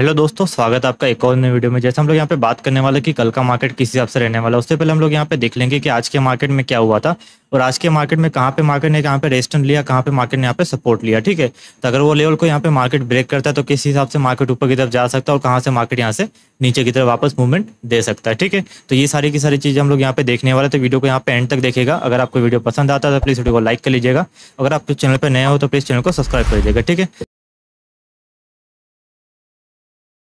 hello दोस्तों स्वागत है आपका एक और नए वीडियो में जैसे हम लोग यहाँ पे बात करने वाले कि कल का मार्केट किस हिसाब से रहने वाला है उससे पहले हम लोग यहाँ पे देख लेंगे कि आज के मार्केट में क्या हुआ था और आज के मार्केट में कहाँ पे मार्केट ने कहाँ पे रेस्टेंट लिया कहाँ पे मार्केट ने यहाँ पे सपोर्ट लिया ठीक है तो अगर वो लेवल को यहाँ पे मार्केट ब्रेक करता है तो किस हिसाब से मार्केट ऊपर की तरफ जा सकता है और कहाँ से मार्केट यहाँ से नीचे की तरफ वापस मूवमेंट दे सकता है ठीक है तो ये सारी की सारी चीज़ हम लोग यहाँ पे देखने वाले तो वीडियो को यहाँ पे एंड तक देखेगा अगर आपको वीडियो पसंद आता है तो प्लीज़ वीडियो को लाइक कर लीजिएगा अगर आप चैनल पर नया हो तो प्लीज़ चैनल को सब्सक्राइब कर लीजिएगा ठीक है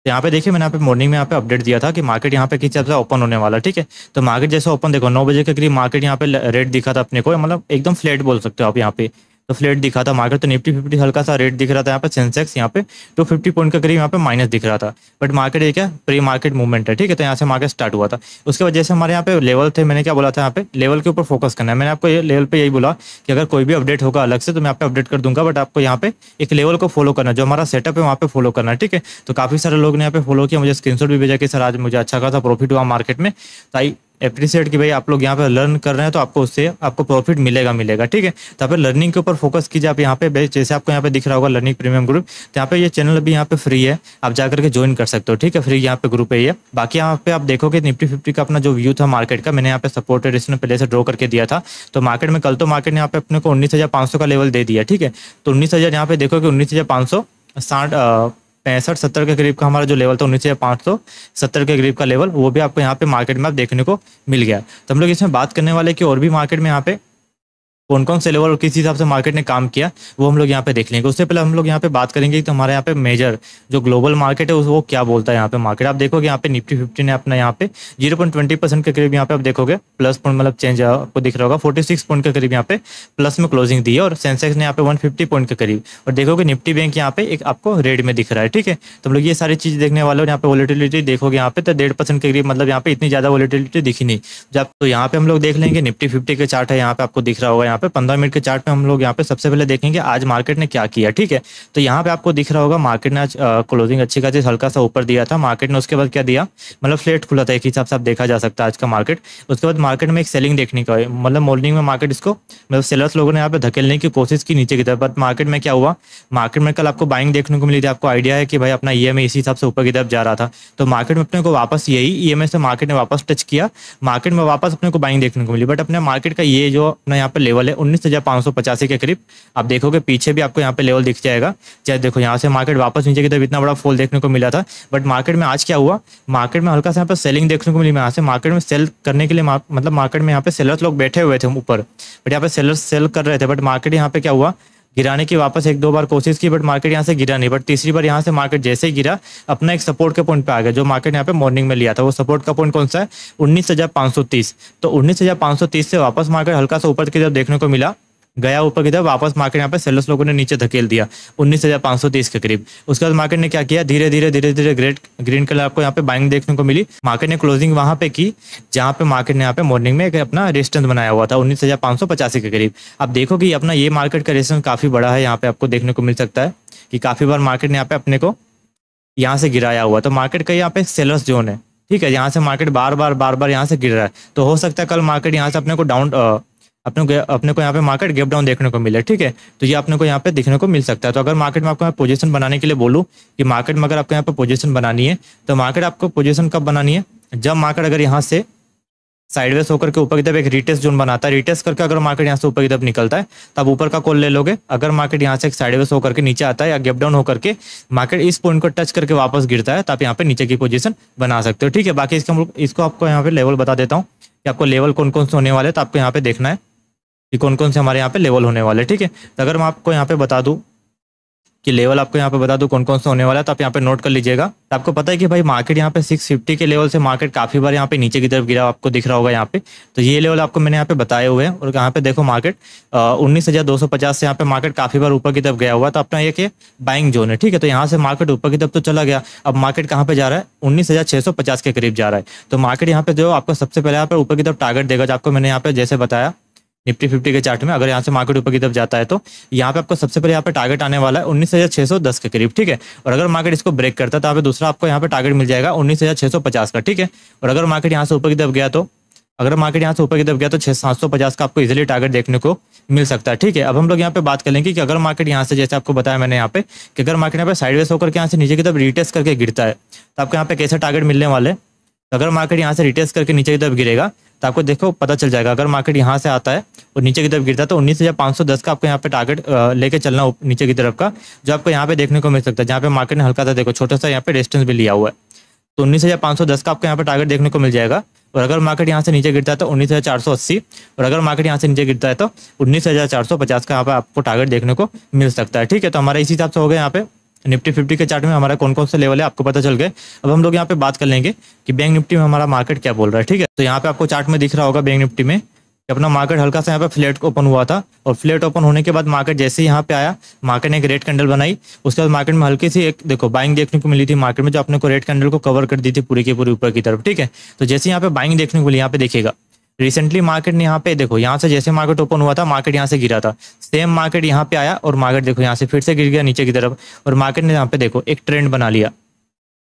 यहाँ पे देखिए मैंने यहाँ पे मॉर्निंग में यहाँ पे अपडेट दिया था कि मार्केट यहाँ पे किस से ओपन होने वाला ठीक है तो मार्केट जैसे ओपन देखो नौ बजे के करीब मार्केट यहाँ पे रेट दिखा था अपने को मतलब एकदम फ्लैट बोल सकते हो आप यहाँ पे तो फ्लेट दिखा था मार्केट तो निफ्टी फिफ्टी हल्का सा रेट दिख रहा था यहाँ पे सेंसेक्स यहाँ पे टू तो फिफ्टी पॉइंट के करीब यहाँ पे माइनस दिख रहा था बट मार्केट ये क्या प्री मार्केट मूवमेंट है ठीक है तो यहाँ से मार्केट स्टार्ट हुआ था उसके वजह से हमारे यहाँ पे लेवल थे मैंने क्या बोला था यहाँ पे लेवल के ऊपर फोकस करना है मैंने आपको ये लेवल पे यही बोला कि अगर कोई भी अपडेट होगा अलग से तो मैं आप अपडेट कर दूंगा बट आपको यहाँ पे एक लेवल को फॉलो करना जो हमारा सेटअप है वहाँ पे फॉलो करना ठीक है तो काफी सारे लोग ने यहाँ पे फॉलो किया मुझे स्क्रीनशॉट भी भेजा कि सर आज मुझे अच्छा खासा प्रॉफिट हुआ मार्केट में तो आई अप्रिसिएट कि भाई आप लोग यहाँ पे लर्न कर रहे हैं तो आपको उससे आपको प्रॉफिट मिलेगा मिलेगा ठीक है तो आप लर्निंग के ऊपर फोकस कीजिए आप यहाँ पे जैसे आपको यहाँ पे दिख रहा होगा लर्निंग प्रीमियम ग्रुप तो यहाँ पे ये चैनल भी यहाँ पे फ्री है आप जाकर के ज्वाइन कर सकते हो ठीक है फ्री यहाँ पे ग्रुप है ये बाकी यहाँ पे आप देखोगे निफ्टी फिफ्टी का अपना जो व्यू था मार्केट का मैंने यहाँ पे सपोर्ट इसने पहले से ड्रॉ करके दिया था तो मार्केट में कल तो मार्केट ने यहाँ पे अपने को उन्नीस का लेवल दे दिया ठीक है तो उन्नीस यहाँ पे देखो कि उन्नीस साठ पैंसठ सत्तर के करीब का हमारा जो लेवल था उन्नीस हज़ार पाँच सौ सत्तर के करीब का लेवल वो भी आपको यहाँ पे मार्केट में आप देखने को मिल गया तो हम लोग इसमें बात करने वाले कि और भी मार्केट में यहाँ पे कौन कौन से लेवल और किस हिसाब से मार्केट ने काम किया वो हम लोग यहाँ पे देख लेंगे उससे पहले हम लोग यहाँ पे बात करेंगे तो हमारे यहाँ पे मेजर जो ग्लोबल मार्केट है वो क्या बोलता है यहाँ पे मार्केट आप देखोगे यहाँ पे निफ्टी फिफ्टी ने अपना यहाँ पे जीरो पॉइंट ट्वेंटी परसेंट के करीब यहाँ पे आप देखोगे प्लस पॉइंट मतलब चेंज आपको दिख रहा होगा फोर्टी सिक्स पॉइंट के करीब यहाँ पे प्लस में क्लोजिंग दी है और सेंसेक्स ने यहाँ पे वन फिफ्टी पॉइंट के करीब और देखोगे निफ्टी बैंक यहाँ पे एक आपको रेड में दिख रहा है ठीक है तो हम लोग ये सारी चीज देखने वाले और यहाँ पे वॉलिटिलिटी देखोगे यहाँ पे तो डेढ़ परसेंट के करीब मतलब यहाँ पे इतनी ज्यादा वॉलिटिलिटी दिखी नहीं जब तो यहाँ पे हम लोग देख लेंगे निफ्टी फिफ्टी के चार्ट है यहाँ पे आपको दिख रहा होगा यहाँ पे पंद्रह मिनट के चार्ट पे हम लोग यहाँ पे सबसे पहले देखेंगे आज मार्केट ने क्या किया ठीक है तो यहाँ पे आपको दिख रहा होगा मार्केट ने आज क्लोजिंग अच्छी खासी हल्का सा ऊपर दिया था मार्केट ने उसके बाद क्या दिया मतलब फ्लेट खुला था एक हिसाब से आप देखा जा सकता है आज का मार्केट उसके बाद मार्केट में एक सेलिंग देखने का मतलब मॉर्निंग में मार्केट इसको मतलब सेलर्स लोगों ने यहाँ पे धकेलने की कोशिश की नीचे की तरफ बट मार्केट में क्या हुआ मार्केट में कल आपको बाइंग देखने को मिली थी आपको आइडिया है कि भाई अपना ई e इसी हिसाब से ऊपर की तरफ जा रहा था तो मार्केट में अपने को वापस यही ई e से मार्केट ने वापस टच किया मार्केट में वापस अपने को बाइंग देखने को मिली बट अपने मार्केट का ये जो अपना यहाँ पर लेवल लेवल है उन्नीस के करीब आप देखोगे पीछे भी आपको यहाँ पे लेवल दिख जाएगा जैसे देखो यहाँ से मार्केट वापस नीचे की तरफ इतना बड़ा फॉल देखने को मिला था बट मार्केट में आज क्या हुआ मार्केट में हल्का सा यहाँ पर सेलिंग देखने को मिली यहाँ से मार्केट में सेल करने के लिए मतलब मार्केट में यहाँ पे सेलर्स लोग बैठे हुए थे ऊपर बट यहाँ पे सेलर्स सेल कर रहे थे बट मार्केट यहाँ पे क्या हुआ गिराने की वापस एक दो बार कोशिश की बट मार्केट यहाँ से गिरा नहीं बट तीसरी बार यहाँ से मार्केट जैसे ही गिरा अपना एक सपोर्ट के पॉइंट पे आ गया जो मार्केट यहाँ पे मॉर्निंग में लिया था वो सपोर्ट का पॉइंट कौन सा है उन्नीस तो उन्नीस से वापस मार्केट हल्का सा ऊपर की तरफ देखने को मिला गया ऊपर की तरफ वापस मार्केट यहाँ पे सेलर्स लोगों ने नीचे धकेल दिया उन्नीस हजार पांच सौ तीस के करीब उसके बाद मार्केट ने क्या किया धीरे धीरे धीरे धीरे ग्रेट ग्रीन कलर आपको यहाँ पे बाइंग देखने को मिली मार्केट ने क्लोजिंग वहां पे की जहाँ पे मार्केट ने यहाँ पे मॉर्निंग में एक अपना रेस्टेंस बनाया हुआ था उन्नीस हजार पांच सौ पचासी के करीब आप देखो कि अपना ये मार्केट का रेस्टेंस काफी बड़ा है यहाँ पे आपको देखने को मिल सकता है कि काफी बार मार्केट ने यहाँ पे अपने को यहाँ से गिराया हुआ तो मार्केट का यहाँ पे सेलर्स जोन है ठीक है यहाँ से मार्केट बार बार बार बार यहाँ से गिर रहा है तो हो सकता है कल मार्केट यहाँ से अपने को डाउन अपने को अपने को यहाँ पे मार्केट गेप डाउन देखने को मिले ठीक है तो ये अपने को यहाँ पे देखने को मिल सकता है तो अगर मार्केट में आपको पोजीशन बनाने के लिए बोलूँ कि मार्केट में अगर आपको यहाँ पे पोजीशन बनानी है तो मार्केट आपको पोजीशन कब बनानी है जब मार्केट अगर यहाँ से साइडवेज होकर के ऊपर की तरफ एक रिटेस्ट जोन बनाता है रिटेस्ट करके अगर मार्केट यहाँ से ऊपर की तरफ निकलता है तब ऊपर का कॉल ले लोगे अगर मार्केट यहाँ से एक साइडवेज होकर के नीचे आता है या गेप डाउन होकर के मार्केट इस पॉइंट को टच करके वापस गिरता है तो आप यहाँ पे नीचे की पोजिशन बना सकते हो ठीक है बाकी इसके इसको आपको यहाँ पे लेवल बता देता हूँ कि आपको लेवल कौन कौन से होने वाले तो आपको यहाँ पे देखना है कि कौन कौन से हमारे यहाँ पे लेवल होने वाले ठीक है तो अगर मैं आपको यहाँ पे बता दूँ कि लेवल आपको यहाँ पे बता दूँ कौन कौन सा होने वाला है तो आप यहाँ पे नोट कर लीजिएगा तो आपको पता है कि भाई मार्केट यहाँ पे 650 के लेवल से मार्केट काफ़ी बार यहाँ पे नीचे की तरफ गिरा आपको दिख रहा होगा यहाँ पे तो ये लेवल आपको मैंने यहाँ पे बताए हुए हैं और यहाँ पे देखो मार्केट उन्नीस से यहाँ पे मार्केट काफ़ी बार ऊपर की तरफ गया हुआ तो अपना एक ये बाइंग जोन है ठीक है तो यहाँ से मार्केट ऊपर की तरफ तो चला गया अब मार्केट कहाँ पे जा रहा है उन्नीस के करीब जा रहा है तो मार्केट यहाँ पे जो आपको सबसे पहले यहाँ पे ऊपर की तरफ टारगेट देगा जो आपको मैंने यहाँ पे जैसे बताया निफ्टी फिफ्टी के चार्ट में अगर यहाँ से मार्केट ऊपर की तरफ जाता है तो यहाँ पे आपको सबसे पहले यहाँ पे टारगेट आने वाला है उन्नीस हजार छह सौ दस के करीब ठीक है और अगर मार्केट इसको ब्रेक करता है तो यहाँ पे दूसरा आपको यहाँ पे टारगेट मिल जाएगा उन्नीस हजार छह सौ पचास का ठीक है और अगर मार्केट यहाँ से ऊपर की तरफ गया तो अगर मार्केट यहाँ से ऊपर की तरफ गया तो छह सात सौ पचास का आपको इजिली टारगेट देखने को मिल सकता है ठीक है अब हम लोग यहाँ पे बात करेंगे कि अगर मार्केट यहाँ से जैसे आपको बताया मैंने यहाँ पे कि अगर मार्केट यहाँ पे साइडवेज होकर यहाँ से नीचे की तरफ रिटेस्ट करके गिरता है तो आपको यहाँ पे कैसे टारगेट मिलने वाले अगर मार्केट यहाँ से रिटेस्ट करके नीचे की तरफ गिरेगा तो आपको देखो पता चल जाएगा अगर मार्केट यहाँ से आता है और नीचे की तरफ गिरता है तो उन्नीस हजार पाँच सौ दस का आपको यहाँ पे टारगेट लेके चलना नीचे की तरफ का जो आपको यहाँ पे देखने को मिल सकता है जहाँ पे मार्केट ने हल्का सा देखो छोटा सा यहाँ पे डिस्टेंस भी लिया हुआ है तो उन्नीस हजार पाँच सौ दस का आपको यहाँ पर टारगेट देखने को मिल जाएगा और अगर मार्केट यहाँ से नीचे गिरता है तो उन्नीस हजार चार सौ अस्सी और अगर मार्केट यहाँ से नीचे गिरता है तो उन्नीस हजार चार सौ पचास का यहाँ पर आपको टारगेट देखने को मिल सकता है ठीक है तो हमारा इसी हिसाब से हो गया यहाँ पे निफ्टी फिफ्टी के चार्ट में हमारा कौन कौन से लेवल है आपको पता चल गए अब हम लोग यहाँ पे बात कर लेंगे कि बैंक निफ्टी में हमारा मार्केट क्या बोल रहा है ठीक है तो यहाँ पे आपको चार्ट में दिख रहा होगा बैंक निफ्टी में कि अपना मार्केट हल्का सा यहाँ पे फ्लैट ओपन हुआ था और फ्लैट ओपन होने के बाद मार्केट जैसे ही यहाँ पे आया मार्केट ने एक रेड कैंडल बनाई उसके बाद मार्केट में हल्की सी एक देखो बाइंग देखने को मिली थी मार्केट में जो अपने को रेड कैंडल को कवर कर दी थी पूरी के पूरी ऊपर की तरफ ठीक है तो जैसे यहाँ पे बाइंग देखने को मिली यहाँ पे देखेगा रिसेंटली मार्केट ने यहाँ पे देखो यहाँ से जैसे मार्केट ओपन हुआ था मार्केट यहाँ से गिरा था सेम मार्केट यहाँ पे आया और मार्केट देखो यहाँ से फिर से गिर गया नीचे की तरफ और मार्केट ने यहाँ पे देखो एक ट्रेंड बना लिया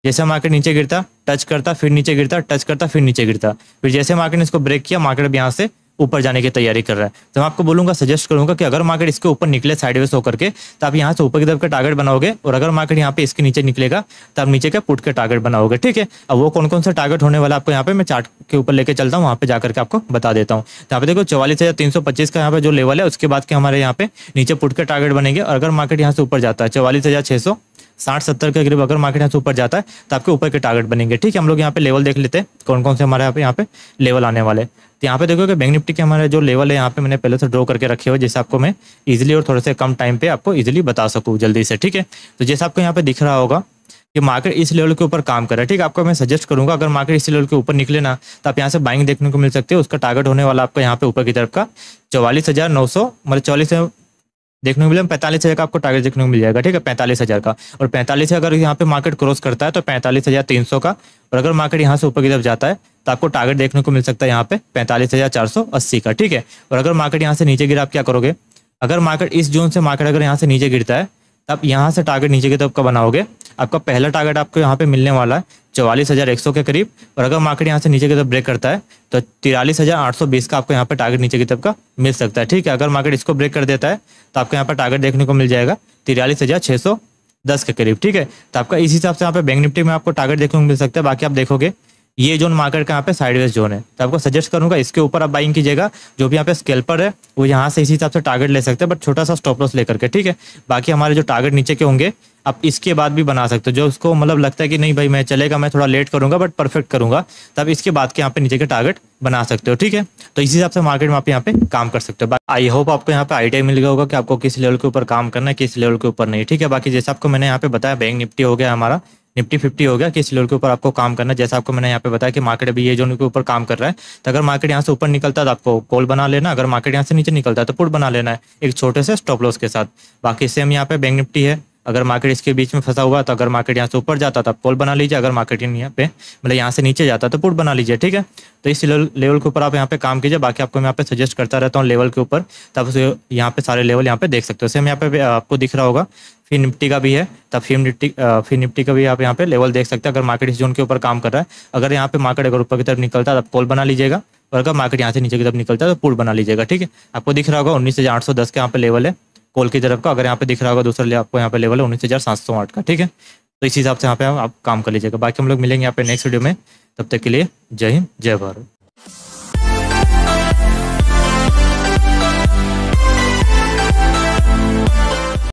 जैसे मार्केट नीचे गिरता टच करता फिर नीचे गिरता टच करता फिर नीचे गिरता फिर जैसे मार्केट ने इसको ब्रेक किया मार्केट अब यहाँ से ऊपर जाने की तैयारी कर रहा है तो मैं आपको बोलूँगा सजेस्ट करूँगा कि अगर मार्केट इसके ऊपर निकले साइडवेज होकर के तो आप यहाँ से ऊपर की तरफ का टारगेट बनाओगे और अगर मार्केट यहाँ पे इसके नीचे निकलेगा तो आप नीचे का पुट के टारगेट बनाओगे ठीक है अब वो कौन कौन सा टारगेट होने वाला आपको यहाँ पे मैं चार्ट के ऊपर लेके चलता हूँ वहाँ पे जाकर के आपको बता देता हूँ तो यहाँ पे देखो चौवालीस हज़ार तीन सौ पच्चीस का यहाँ पे जो लेवल है उसके बाद के हमारे यहाँ पे नीचे पुट के टारगेट बनेंगे और अगर मार्केट यहाँ से ऊपर जाता है चौवालीस हज़ार छह सौ साठ सत्तर के करीब अगर मार्केट यहाँ से ऊपर जाता है तो आपके ऊपर के टारगेट बनेंगे ठीक है हम लोग यहाँ पे लेवल देख लेते हैं कौन कौन से हमारे यहाँ पे यहाँ पे लेवल आने वाले तो यहाँ पे देखोगे बैंक निफ्टी के हमारे जो लेवल है यहाँ पे मैंने पहले से ड्रॉ करके रखे हुए जैसे आपको मैं इजिली और थोड़े से कम टाइम पे आपको इजिली बता सकूँ जल्दी से ठीक है तो जैसे आपको यहाँ पे दिख रहा होगा कि मार्केट इस लेवल के ऊपर काम कर रहा है ठीक है आपको मैं सजेस्ट करूंगा अगर मार्केट इस लेवल के ऊपर निकले ना तो आप यहाँ से बाइंग देखने को मिल सकती है उसका टारगेट होने वाला आपको यहाँ पे ऊपर की तरफ का चौवालीस हज़ार नौ सौ मतलब चौलीस देखने को मिलेगा पैंतालीस हज़ार का आपको टारगेट देखने को मिल जाएगा ठीक है पैंतालीस हज़ार का और पैंतालीस अगर यहाँ पे मार्केट क्रॉस करता है तो पैंतालीस हज़ार तीन सौ का और अगर मार्केट यहाँ से ऊपर की तरफ जाता है तो आपको टारगेट देखने को मिल सकता है यहाँ पे पैंतालीस हजार चार सौ अस्सी का ठीक है और अगर मार्केट यहाँ से नीचे गिरा आप क्या करोगे अगर मार्केट इस जोन से मार्केट अगर यहाँ से नीचे गिरता है तो आप यहाँ से टारगेट नीचे गिरता है आपका बनाओगे आपका पहला टारगेट आपको यहाँ पे मिलने वाला है चौवालीस हजार एक सौ के करीब और अगर मार्केट यहाँ से नीचे की तरफ ब्रेक करता है तो तिरालीस हजार आठ सौ बीस का आपको यहाँ पे टारगेट नीचे की तरफ का मिल सकता है ठीक है अगर मार्केट इसको ब्रेक कर देता है तो आपको यहाँ पर टारगेट देखने को मिल जाएगा तिरालीस हजार छः सौ दस के करीब ठीक है तो आपका इस हिसाब से यहाँ पे बैंक निफ्टी में आपको टारगेट देखने को मिल सकता है बाकी आप देखोगे ये जोन मार्केट का यहाँ पे साइडवेज जोन है तो आपको सजेस्ट करूंगा इसके ऊपर आप बाइंग कीजिएगा जो भी यहाँ पे स्केल्पर है वो यहाँ से इसी हिसाब से टारगेट ले सकते हैं बट छोटा सा स्टॉप लॉस लेकर के ठीक है बाकी हमारे जो टारगेट नीचे के होंगे आप इसके बाद भी बना सकते हो जो उसको मतलब लगता है कि नहीं भाई मैं चलेगा मैं थोड़ा लेट करूंगा बट परफेक्ट करूंगा तब इसके बाद के यहाँ पे नीचे के टारगेट बना सकते हो ठीक है तो इसी हिसाब से मार्केट में आप यहाँ पे काम कर सकते हो आई होप आपको यहाँ पे आइडिया मिल गया होगा कि आपको किस लेवल के ऊपर काम करना है किस लेवल के ऊपर नहीं ठीक है बाकी जैसे आपको मैंने यहाँ पे बताया बैंक निफ्टी हो गया हमारा निफ्टी फिफ्टी हो गया किस लेवल के ऊपर आपको काम करना जैसा आपको मैंने यहाँ पे बताया कि मार्केट अभी ये जोन के ऊपर काम कर रहा है तो अगर मार्केट यहाँ से ऊपर निकलता है तो आपको कॉल बना लेना अगर मार्केट यहाँ से नीचे निकलता है तो पुट बना लेना है एक छोटे से स्टॉप लॉस के साथ बाकी सेम यहाँ पे बैंक निफ्टी है अगर मार्केट इसके बीच में फंसा हुआ तो अगर मार्केट यहाँ से ऊपर जाता तो पोल बना लीजिए अगर मार्केट यहाँ पे मतलब यहाँ से नीचे जाता तो पुट बना लीजिए ठीक है तो इस लेवल के ऊपर आप यहाँ पे काम कीजिए बाकी आपको मैं यहाँ पे सजेस्ट करता रहता हूँ लेवल के ऊपर तब उसे यहाँ पे सारे लेवल यहाँ पे देख सकते हो सेम यहाँ पे आपको दिख रहा होगा फिर निफ्टी का भी है तब फिर निफ्टी फिर निफ्टी का भी आप यहाँ पे लेवल देख सकते हैं अगर मार्केट इस जोन के ऊपर काम कर रहा है अगर यहाँ पे मार्केट अगर ऊपर की तरफ निकलता है तब पोल बना लीजिएगा और अगर मार्केट यहाँ से नीचे की तरफ निकलता है तो पुल बना लीजिएगा ठीक है आपको दिख रहा होगा उन्नीस हज़ार आठ सौ दस के यहाँ पे लेवल है कॉल की तरफ का अगर यहाँ पे दिख रहा होगा दूसरा आपको यहाँ पे लेवल है उन्नीस हज़ार सात सौ आठ का ठीक है तो इस हिसाब से यहाँ पे आप काम कर लीजिएगा बाकी हम लोग मिलेंगे यहाँ पे नेक्स्ट वीडियो में तब तक के लिए जय हिंद जय भारत